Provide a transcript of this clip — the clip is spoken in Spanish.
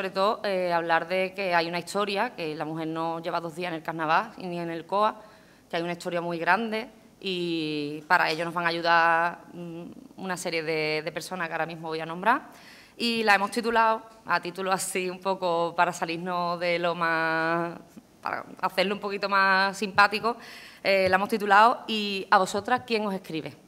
Sobre todo eh, hablar de que hay una historia, que la mujer no lleva dos días en el carnaval ni en el COA, que hay una historia muy grande y para ello nos van a ayudar mm, una serie de, personas que ahora mismo voy a nombrar. Y la hemos titulado, a título así un poco para salirnos de lo más, para hacerlo un poquito más simpático, eh, la hemos titulado ¿Y a vosotras quién os escribe?